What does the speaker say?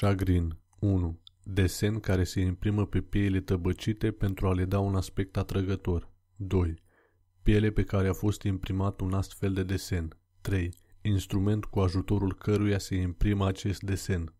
Chagrin 1. Desen care se imprimă pe piele tăbăcite pentru a le da un aspect atrăgător. 2. Piele pe care a fost imprimat un astfel de desen. 3. Instrument cu ajutorul căruia se imprimă acest desen.